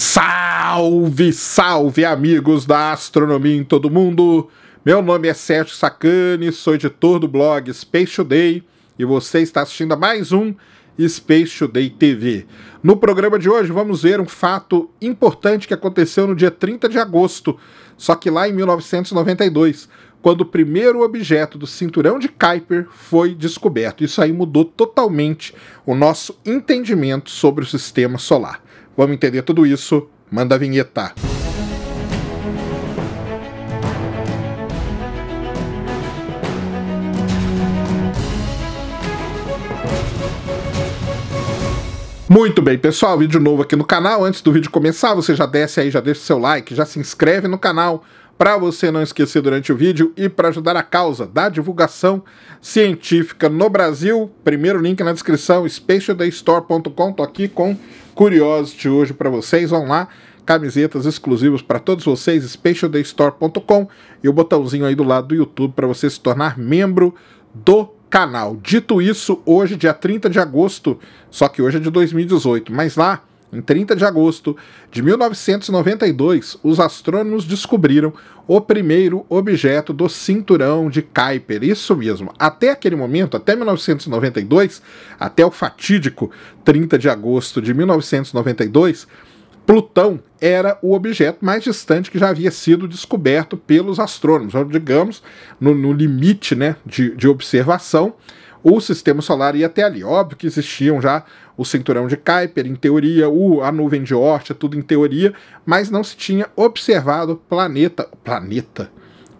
Salve, salve amigos da astronomia em todo mundo! Meu nome é Sérgio Sacani, sou editor do blog Space Today e você está assistindo a mais um Space Today TV. No programa de hoje vamos ver um fato importante que aconteceu no dia 30 de agosto, só que lá em 1992, quando o primeiro objeto do cinturão de Kuiper foi descoberto. Isso aí mudou totalmente o nosso entendimento sobre o sistema solar. Vamos entender tudo isso? Manda a vinheta. Muito bem, pessoal, vídeo novo aqui no canal. Antes do vídeo começar, você já desce aí, já deixa o seu like, já se inscreve no canal para você não esquecer durante o vídeo e para ajudar a causa da divulgação científica no Brasil. Primeiro link na descrição, spatialdaystore.com. Tô aqui com Curiosity hoje para vocês. Vão lá, camisetas exclusivas para todos vocês, specialdaystore.com e o botãozinho aí do lado do YouTube para você se tornar membro do canal. Dito isso, hoje, dia 30 de agosto, só que hoje é de 2018, mas lá em 30 de agosto de 1992, os astrônomos descobriram o primeiro objeto do cinturão de Kuiper. Isso mesmo. Até aquele momento, até 1992, até o fatídico 30 de agosto de 1992, Plutão era o objeto mais distante que já havia sido descoberto pelos astrônomos, ou então, digamos, no, no limite né, de, de observação o sistema solar ia até ali. Óbvio que existiam já o cinturão de Kuiper, em teoria, o, a nuvem de Horta, tudo em teoria, mas não se tinha observado planeta. Planeta?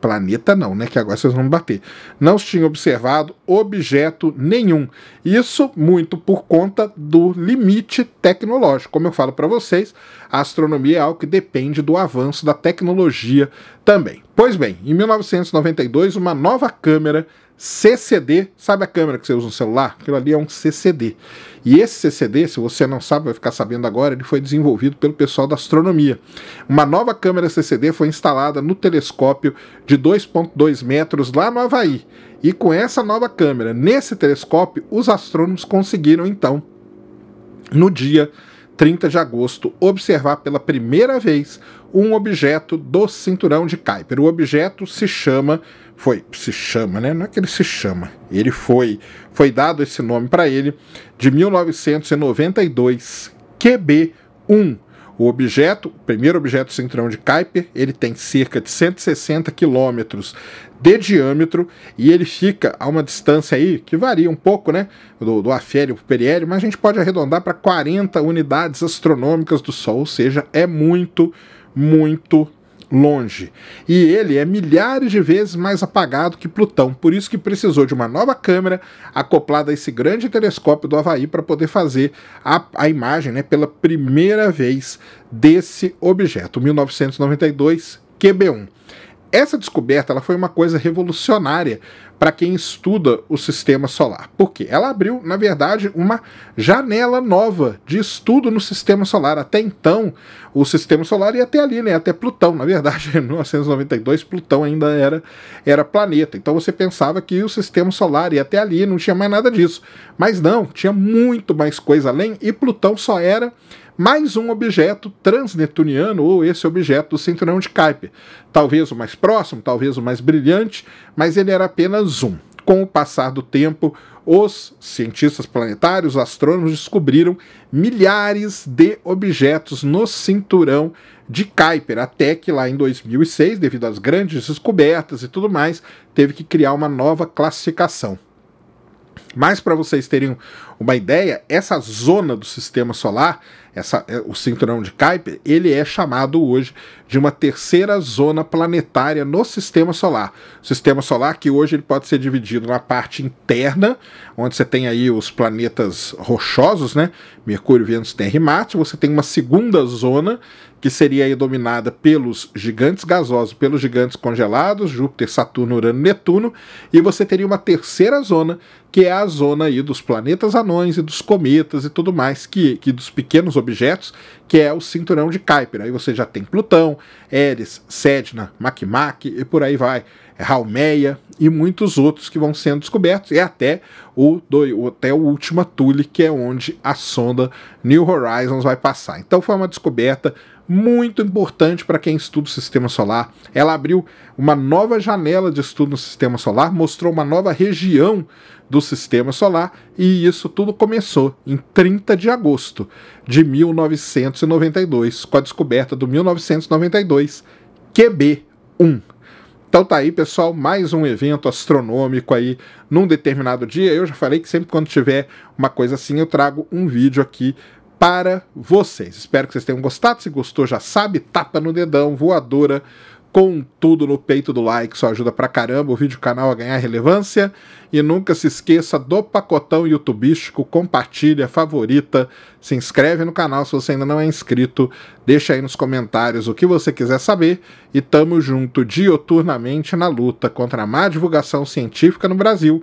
Planeta não, né? Que agora vocês vão bater. Não se tinha observado objeto nenhum. Isso muito por conta do limite tecnológico. Como eu falo para vocês, a astronomia é algo que depende do avanço da tecnologia também. Pois bem, em 1992, uma nova câmera CCD, sabe a câmera que você usa no celular? Aquilo ali é um CCD. E esse CCD, se você não sabe, vai ficar sabendo agora, ele foi desenvolvido pelo pessoal da astronomia. Uma nova câmera CCD foi instalada no telescópio de 2,2 metros lá no Havaí. E com essa nova câmera, nesse telescópio, os astrônomos conseguiram então, no dia 30 de agosto, observar pela primeira vez um objeto do cinturão de Kuiper. O objeto se chama, foi, se chama, né? Não é que ele se chama. Ele foi, foi dado esse nome para ele de 1992 QB1 o objeto, o primeiro objeto cinturão de Kuiper, ele tem cerca de 160 quilômetros de diâmetro e ele fica a uma distância aí que varia um pouco, né, do, do afério para o periélio, mas a gente pode arredondar para 40 unidades astronômicas do Sol, ou seja, é muito, muito longe. E ele é milhares de vezes mais apagado que Plutão, por isso que precisou de uma nova câmera acoplada a esse grande telescópio do Havaí para poder fazer a, a imagem né, pela primeira vez desse objeto, 1992 QB1. Essa descoberta ela foi uma coisa revolucionária para quem estuda o sistema solar. Porque ela abriu, na verdade, uma janela nova de estudo no sistema solar. Até então, o sistema solar ia até ali, né? Até Plutão. Na verdade, em 1992, Plutão ainda era, era planeta. Então você pensava que o sistema solar ia até ali, não tinha mais nada disso. Mas não, tinha muito mais coisa além e Plutão só era mais um objeto transnetuniano, ou esse objeto do cinturão de Kuiper. Talvez o mais próximo, talvez o mais brilhante, mas ele era apenas menos um. Com o passar do tempo, os cientistas planetários, astrônomos, descobriram milhares de objetos no cinturão de Kuiper, até que lá em 2006, devido às grandes descobertas e tudo mais, teve que criar uma nova classificação. Mas para vocês terem uma ideia, essa zona do sistema solar, essa, é, o cinturão de Kuiper, ele é chamado hoje de uma terceira zona planetária no sistema solar. sistema solar que hoje ele pode ser dividido na parte interna, onde você tem aí os planetas rochosos, né? Mercúrio, Vênus, Terra e Marte. Você tem uma segunda zona que seria aí dominada pelos gigantes gasosos, pelos gigantes congelados, Júpiter, Saturno, Urano, Netuno, e você teria uma terceira zona que é a zona aí dos planetas anões e dos cometas e tudo mais, que, que dos pequenos objetos, que é o cinturão de Kuiper. Aí você já tem Plutão, Eris, Sedna, Makmak e por aí vai, Halmeia é e muitos outros que vão sendo descobertos, e até o, do, até o Última Thule, que é onde a sonda New Horizons vai passar. Então foi uma descoberta muito importante para quem estuda o sistema solar. Ela abriu uma nova janela de estudo no sistema solar, mostrou uma nova região do sistema solar e isso tudo começou em 30 de agosto de 1992, com a descoberta do 1992 QB1. Então tá aí, pessoal, mais um evento astronômico aí num determinado dia. Eu já falei que sempre quando tiver uma coisa assim, eu trago um vídeo aqui para vocês. Espero que vocês tenham gostado. Se gostou, já sabe, tapa no dedão, voadora, com tudo no peito do like, só ajuda pra caramba o vídeo canal a ganhar relevância. E nunca se esqueça do pacotão youtubístico, compartilha, favorita, se inscreve no canal se você ainda não é inscrito, deixa aí nos comentários o que você quiser saber e tamo junto dioturnamente na luta contra a má divulgação científica no Brasil